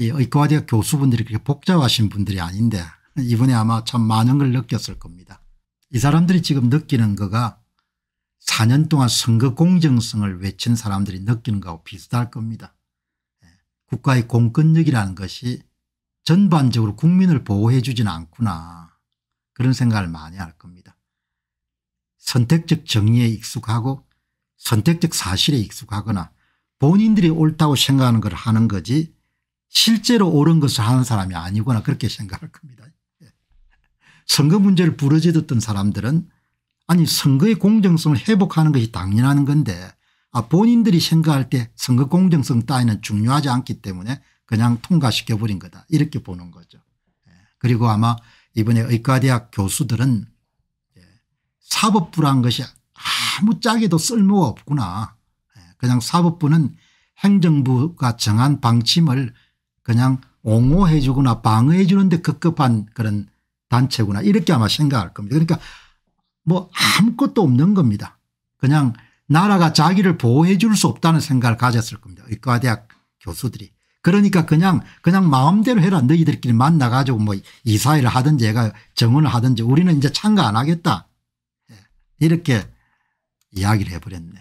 이 의과대학 교수분들이 그렇게 복잡하신 분들이 아닌데 이번에 아마 참 많은 걸 느꼈을 겁니다. 이 사람들이 지금 느끼는 거가 4년 동안 선거 공정성을 외친 사람들이 느끼는 거하고 비슷할 겁니다. 예, 국가의 공권력이라는 것이 전반적으로 국민을 보호해 주진 않구나 그런 생각을 많이 할 겁니다. 선택적 정의에 익숙하고 선택적 사실에 익숙하거나 본인들이 옳다고 생각하는 걸 하는 거지 실제로 옳은 것을 하는 사람이 아니구나 그렇게 생각할 겁니다. 예. 선거 문제를 부르짖었던 사람들은 아니 선거의 공정성을 회복하는 것이 당연한 건데 아 본인들이 생각할 때 선거 공정성 따위는 중요하지 않기 때문에 그냥 통과시켜버린 거다 이렇게 보는 거죠. 예. 그리고 아마 이번에 의과대학 교수들은 예, 사법부란 것이 아무 짝에도 쓸모가 없구나. 그냥 사법부는 행정부가 정한 방침을 그냥 옹호해 주거나 방어해 주는데 급급한 그런 단체구나 이렇게 아마 생각할 겁니다. 그러니까 뭐 아무것도 없는 겁니다. 그냥 나라가 자기를 보호해 줄 수 없다는 생각을 가졌을 겁니다. 의과대학 교수들이. 그러니까 그냥 그냥 마음대로 해라 너희들끼리 만나 가지고 뭐 이사회를 하든지 얘가 정원을 하든지 우리는 이제 참가 안 하겠다 예. 이렇게 이야기를 해버렸네요.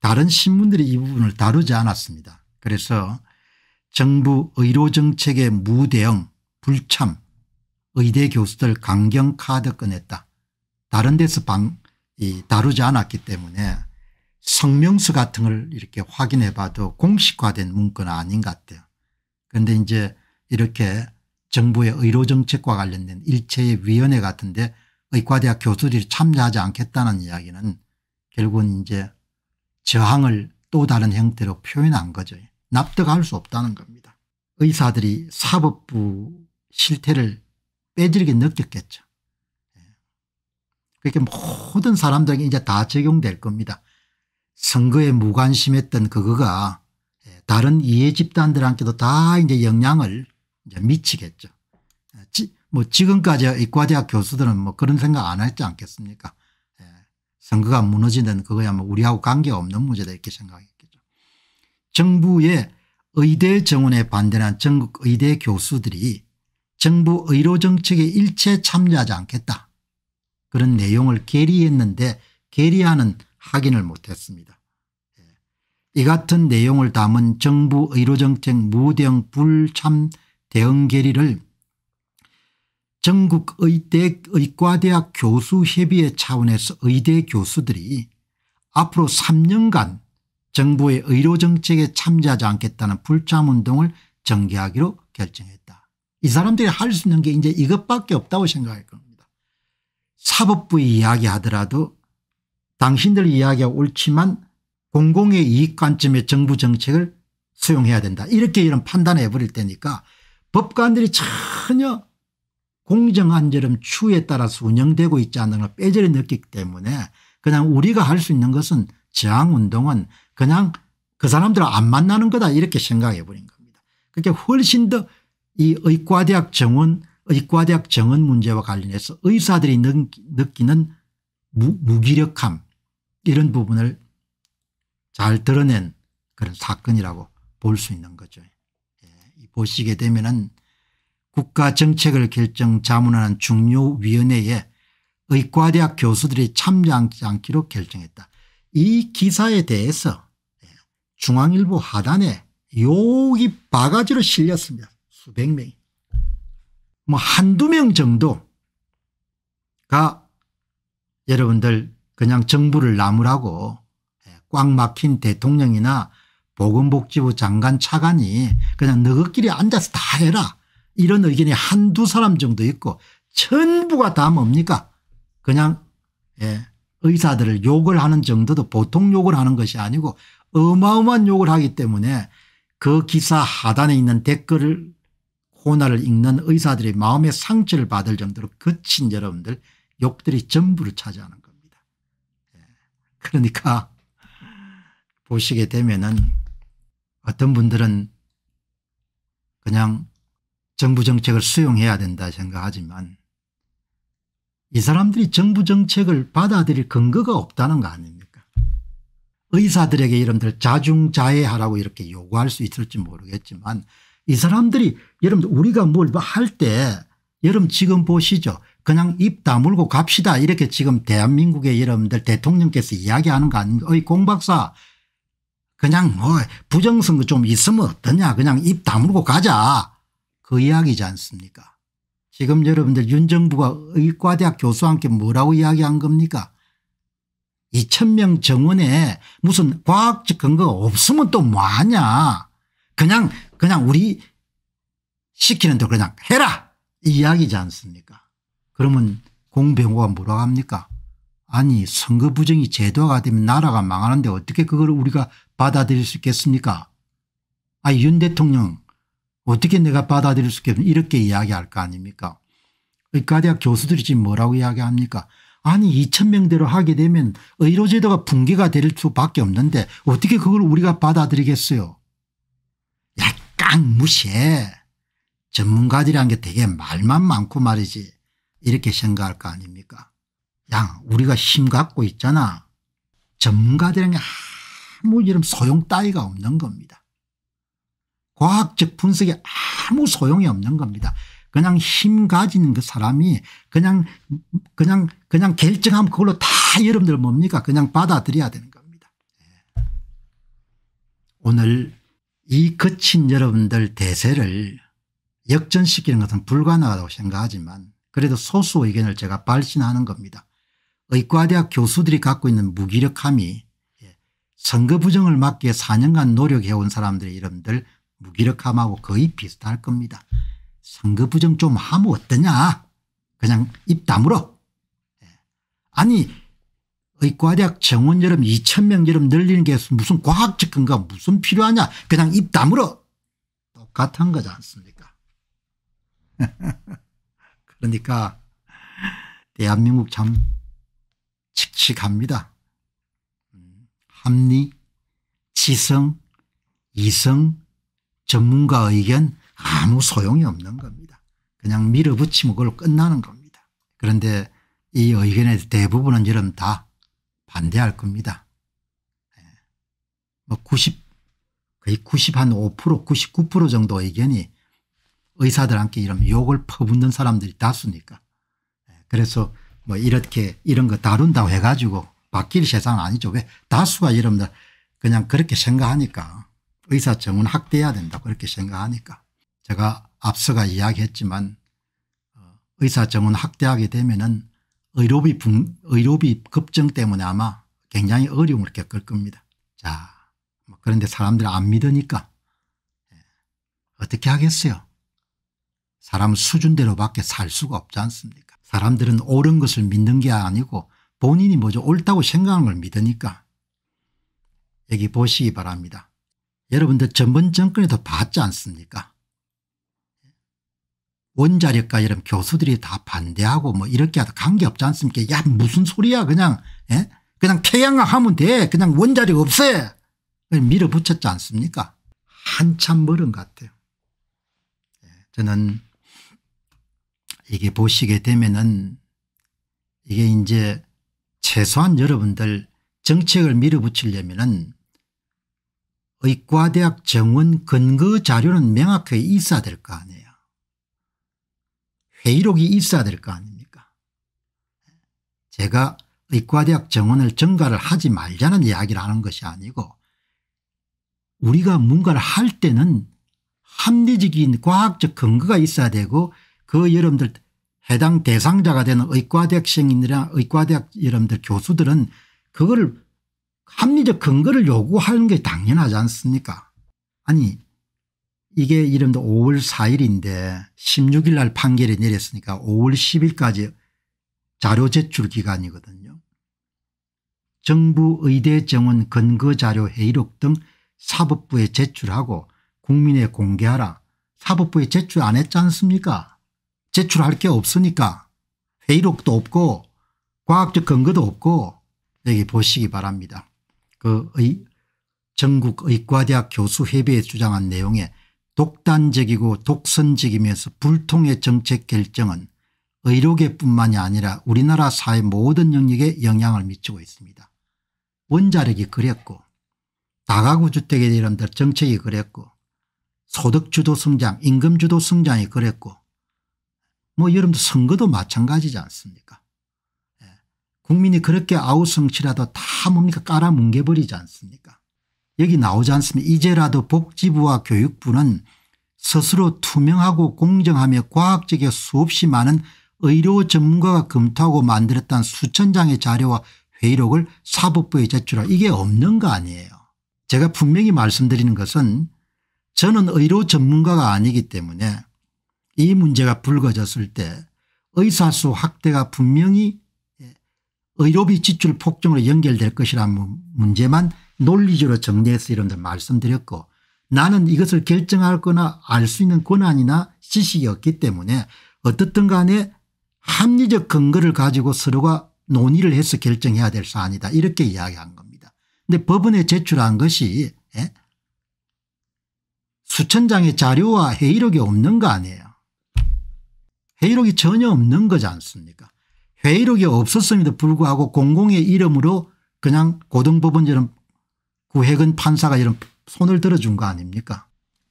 다른 신문들이 이 부분을 다루지 않았습니다. 그래서 정부 의료정책의 무대응 불참 의대 교수들 강경 카드 꺼냈다. 다른 데서 방, 이, 다루지 않았기 때문에 성명서 같은 걸 이렇게 확인해 봐도 공식화된 문건 아닌 것 같아요. 그런데 이제 이렇게 정부의 의료정책과 관련된 일체의 위원회 같은데 의과대학 교수들이 참여하지 않겠다는 이야기는 결국은 이제 저항을 또 다른 형태로 표현한 거죠. 납득할 수 없다는 겁니다. 의사들이 사법부 실태를 빼질게 느꼈겠죠. 예. 그렇게 모든 사람들에게 이제 다 적용될 겁니다. 선거에 무관심했던 그거가 예, 다른 이해 집단들한테도 다 이제 영향을 이제 미치겠죠. 예, 지, 뭐 지금까지 의과대학 교수들은 뭐 그런 생각 안 했지 않겠습니까? 선거가 무너지는 그거야 뭐 우리하고 관계없는 문제다 이렇게 생각이 정부의 의대 정원에 반대한 전국 의대 교수들이 정부 의료 정책에 일체 참여하지 않겠다. 그런 내용을 계리했는데 계리하는 확인을 못했습니다. 예. 이 같은 내용을 담은 정부 의료정책 무대응 불참 대응 계리를 전국의대 의과대학 교수협의회 차원에서 의대 교수들이 앞으로 3년간 정부의 의료정책에 참여하지 않겠다는 불참운동을 전개하기로 결정했다. 이 사람들이 할 수 있는 게 이제 이것밖에 없다고 생각할 겁니다. 사법부 이야기하더라도 당신들 이야기가 옳지만 공공의 이익 관점의 정부 정책을 수용해야 된다. 이렇게 이런 판단해 버릴 때니까 법관들이 전혀 공정한처럼 추에 따라서 운영되고 있지 않는 걸 빼절이 느끼기 때문에 그냥 우리가 할 수 있는 것은 저항운동은 그냥 그 사람들을 안 만나는 거다 이렇게 생각해 버린 겁니다. 그게 훨씬 더 이 의과대학 정원 의과대학 정원 문제와 관련해서 의사들이 느끼는 무, 기력함 이런 부분을 잘 드러낸 그런 사건이라고 볼 수 있는 거죠. 예. 보시게 되면은 국가 정책을 결정 자문하는 중요위원회에 의과대학 교수들이 참여하지 않기로 결정했다. 이 기사에 대해서 중앙일보 하단에 여기 바가지로 실렸습니다. 수백 명이. 뭐 한두 명 정도가 여러분들 그냥 정부를 나무라고 예, 꽉 막힌 대통령이나 보건복지부 장관 차관이 그냥 너희끼리 앉아서 다 해라 이런 의견이 한두 사람 정도 있고 전부가 다 뭡니까 그냥 예, 의사들을 욕을 하는 정도도 보통 욕을 하는 것이 아니고 어마어마한 욕을 하기 때문에 그 기사 하단에 있는 댓글을 코너를 읽는 의사들의 마음의 상처를 받을 정도로 거친 여러분들 욕들이 전부를 차지하는 겁니다. 예. 그러니까 보시게 되면은 어떤 분들은 그냥 정부 정책을 수용해야 된다 생각하지만 이 사람들이 정부 정책을 받아들일 근거가 없다는 거 아닙니까 의사들에게 여러분들 자중자애하라고 이렇게 요구할 수 있을지 모르겠지만 이 사람들이 여러분들 우리가 뭘 할 때 여러분 지금 보시죠. 그냥 입 다물고 갑시다 이렇게 지금 대한민국의 여러분들 대통령께서 이야기하는 거 아닙니까 어이 공 박사 그냥 뭐 부정선거 좀 있으면 어떠냐 그냥 입 다물고 가자 그 이야기지 않습니까 지금 여러분들 윤 정부가 의과대학 교수와 함께 뭐라고 이야기한 겁니까 2,000명 정원에 무슨 과학적 근거 가 없으면 또 뭐하냐. 그냥, 그냥 우리 시키는 대로 그냥 해라! 이야기지 않습니까? 그러면 공병호가 뭐라 고 합니까? 아니, 선거 부정이 제도화가 되면 나라가 망하는데 어떻게 그걸 우리가 받아들일 수 있겠습니까? 아, 윤 대통령, 어떻게 내가 받아들일 수 있겠습니까? 이렇게 이야기할 거 아닙니까? 의과대학 교수들이 지금 뭐라고 이야기합니까? 아니 2천 명대로 하게 되면 의료제도가 붕괴가 될 수밖에 없는데 어떻게 그걸 우리가 받아들이겠어요. 약간 무시해. 전문가들이란 게 되게 말만 많고 말이지 이렇게 생각할 거 아닙니까. 야 우리가 힘 갖고 있잖아. 전문가들이란 게 아무 이런 소용 따위가 없는 겁니다. 과학적 분석이 아무 소용이 없는 겁니다. 그냥 힘 가진 그 사람이 그냥 그냥 그냥 결정하면 그걸로 다 여러분들 뭡니까 그냥 받아들여야 되는 겁니다. 예. 오늘 이 거친 여러분들 대세를 역전시키는 것은 불가능하다고 생각하지만 그래도 소수 의견을 제가 발신하는 겁니다. 의과대학 교수들이 갖고 있는 무기력함이 예, 선거 부정을 막기 위해 4년간 노력해온 사람들의 이름들 무기력함하고 거의 비슷할 겁니다. 선거부정 좀 하면 어떠냐 그냥 입 다물어 예. 아니 의과대학 정원 여름 2천명 여름 늘리는 게 무슨 과학적 근거 가 무슨 필요하냐 그냥 입 다물어 똑같은 거지 않습니까 그러니까 대한민국 참 칙칙합니다 음, 합리 지성 이성 전문가 의견 아무 소용이 없는 겁니다. 그냥 밀어붙이면 그걸 끝나는 겁니다. 그런데 이 의견의 대부분은 여러다 반대할 겁니다. 예. 뭐 90, 거의 90한5% 99% 정도 의견이 의사들한테 이런 욕을 퍼붓는 사람들이 다수니까. 예. 그래서 뭐 이렇게 이런 거 다룬다고 해가지고 바뀔 세상 아니죠. 왜 다수가 여러분 그냥 그렇게 생각하니까 의사정은 학대해야 된다 그렇게 생각하니까 제가 앞서가 이야기했지만 어, 의사 정원 확대하게 되면은 의료비 붕, 의료비 급증 때문에 아마 굉장히 어려움을 겪을 겁니다. 자, 뭐 그런데 사람들 안 믿으니까 예, 어떻게 하겠어요? 사람 수준대로밖에 살 수가 없지 않습니까? 사람들은 옳은 것을 믿는 게 아니고 본인이 먼저 옳다고 생각하는 걸 믿으니까 여기 보시기 바랍니다. 여러분들 전번 정권에도 봤지 않습니까? 원자력과 이런 교수들이 다 반대하고 뭐 이렇게 하도 관계없지 않습니까 야 무슨 소리야 그냥 에? 예? 그냥 태양광 하면 돼 그냥 원자력 없애 밀어붙였지 않습니까 한참 멀은 것 같아요 예, 저는 이게 보시게 되면은 이게 이제 최소한 여러분들 정책을 밀어붙이려면은 의과대학 정원 근거 자료는 명확하게 있어야 될 거 아니에요. 회의록이 있어야 될 거 아닙니까 제가 의과대학 정원을 증가를 하지 말자는 이야기를 하는 것이 아니고 우리가 뭔가를 할 때는 합리적인 과학적 근거가 있어야 되고 그 여러분들 해당 대상자가 되는 의과대학생이나 의과대학 여러분들 교수들은 그거를 합리적 근거를 요구하는 게 당연하지 않습니까 아니 이게 이름도 5월 4일인데 16일 날 판결이 내렸으니까 5월 10일까지 자료 제출 기간이거든요. 정부 의대 정원 근거자료 회의록 등 사법부에 제출하고 국민에 공개하라. 사법부에 제출 안 했지 않습니까 제출할 게 없으니까 회의록도 없고 과학적 근거도 없고 여기 보시기 바랍니다. 그 의, 전국의과대학 교수협의회 주장한 내용에 독단적이고 독선적이면서 불통의 정책 결정은 의료계 뿐만이 아니라 우리나라 사회 모든 영역에 영향을 미치고 있습니다. 원자력이 그랬고 다가구 주택에 이런 데 정책이 그랬고 소득주도 성장 임금주도 성장이 그랬고 뭐 여러분들 선거도 마찬가지지 않습니까 예. 국민이 그렇게 아우성치라도 다 뭡니까 깔아뭉개버리지 않습니까 여기 나오지 않습니까 이제라도 복지부와 교육부는 스스로 투명하고 공정하며 과학적이 수없이 많은 의료 전문가가 검토하고 만들었던 수천 장의 자료와 회의록을 사법부에 제출할 이게 없는 거 아니에요. 제가 분명히 말씀드리는 것은 저는 의료 전문가가 아니기 때문에 이 문제가 불거졌을 때 의사수 확대가 분명히 의료비 지출 폭증으로 연결될 것이라는 문제만 논리적으로 정리해서 여러분들 말씀드렸고 나는 이것을 결정할 거나 알 수 있는 권한이나 지식이 없기 때문에 어떻든 간에 합리적 근거를 가지고 서로가 논의를 해서 결정해야 될 사안이다 이렇게 이야기한 겁니다. 근데 법원에 제출한 것이 예? 수천 장의 자료와 회의록이 없는 거 아니에요. 회의록이 전혀 없는 거지 않습니까 회의록이 없었음에도 불구하고 공공의 이름으로 그냥 고등법원처럼 구혜근 판사가 이런 손을 들어준 거 아닙니까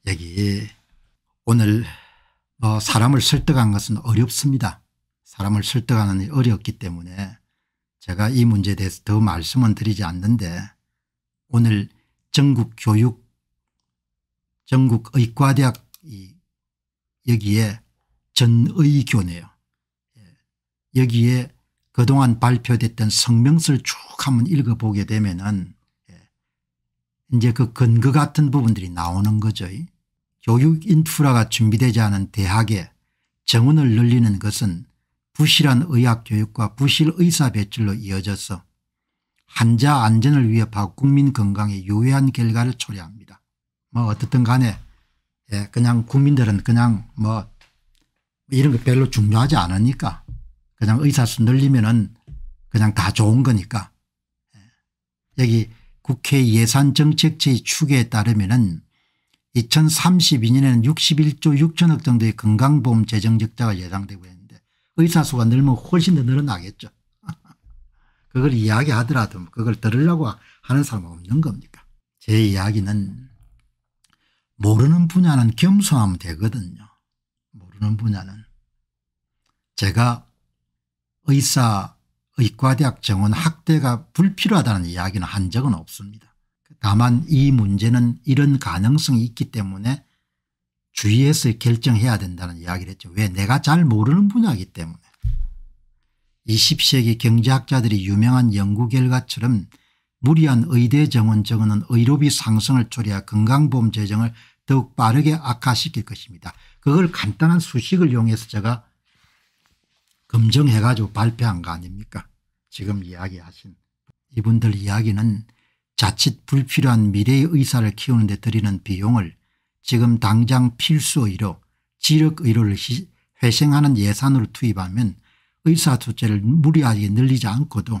여기 오늘 뭐 사람을 설득한 것은 어렵습니다. 사람을 설득하는 게 어렵기 때문에 제가 이 문제에 대해서 더 말씀은 드리지 않는데 오늘 전국 교육 전국 의과대학 여기에 전의교네요. 예, 여기에 그동안 발표됐던 성명서를 쭉 한번 읽어보게 되면 은 이제 그 근거 같은 부분들이 나오는 거죠. 교육 인프라가 준비되지 않은 대학에 정원을 늘리는 것은 부실한 의학교육과 부실 의사 배출로 이어져서 환자 안전을 위협하고 국민 건강에 유해한 결과를 초래합니다. 뭐 어떻든 간에 예, 그냥 국민들은 그냥 뭐 이런 거 별로 중요하지 않으니까 그냥 의사수 늘리면은 그냥 다 좋은 거니까 예. 여기 국회 예산정책제의 추계에 따르면 2032년에는 61조 6천억 정도의 건강보험 재정적자가 예상되고 있는데 의사수가 늘면 훨씬 더 늘어나겠죠. 그걸 이야기하더라도 그걸 들으려고 하는 사람은 없는 겁니까 제 이야기는 모르는 분야는 겸손하면 되거든요. 모르는 분야는 제가 의사 의과대학 정원 확대가 불필요하다는 이야기는 한 적은 없습니다. 다만 이 문제는 이런 가능성이 있기 때문에 주의해서 결정해야 된다는 이야기를 했죠. 왜 내가 잘 모르는 분야이기 때문에. 20세기 경제학자들이 유명한 연구 결과처럼 무리한 의대 정원 정원은 의료비 상승을 초래하 건강보험 재정을 더욱 빠르게 악화시킬 것입니다. 그걸 간단한 수식을 이용해서 제가 검증해 가지고 발표한 거 아닙니까 지금 이야기하신 이분들 이야기는 자칫 불필요한 미래의 의사를 키우는 데 들이는 비용을 지금 당장 필수의료 지력의료를 회생하는 예산으로 투입하면 의사 투자를 무리하게 늘리지 않고도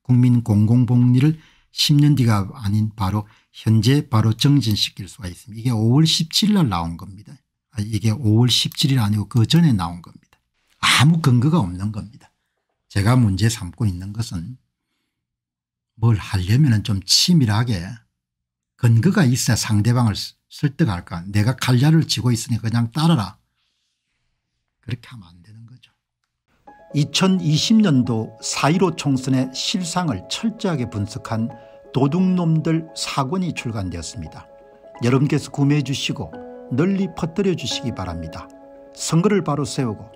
국민 공공복리를 10년 뒤가 아닌 바로 현재 바로 정진시킬 수가 있습니다. 이게 5월 17일 날 나온 겁니다. 아, 이게 5월 17일 아니고 그 전에 나온 겁니다. 아무 근거가 없는 겁니다. 제가 문제 삼고 있는 것은 뭘 하려면 좀 치밀하게 근거가 있어야 상대방을 설득할까 내가 칼날를지고 있으니 그냥 따라라 그렇게 하면 안 되는 거죠. 2020년도 4.15 총선의 실상을 철저하게 분석한 도둑놈들 사권이 출간되었습니다. 여러분께서 구매해 주시고 널리 퍼뜨려 주시기 바랍니다. 선거를 바로 세우고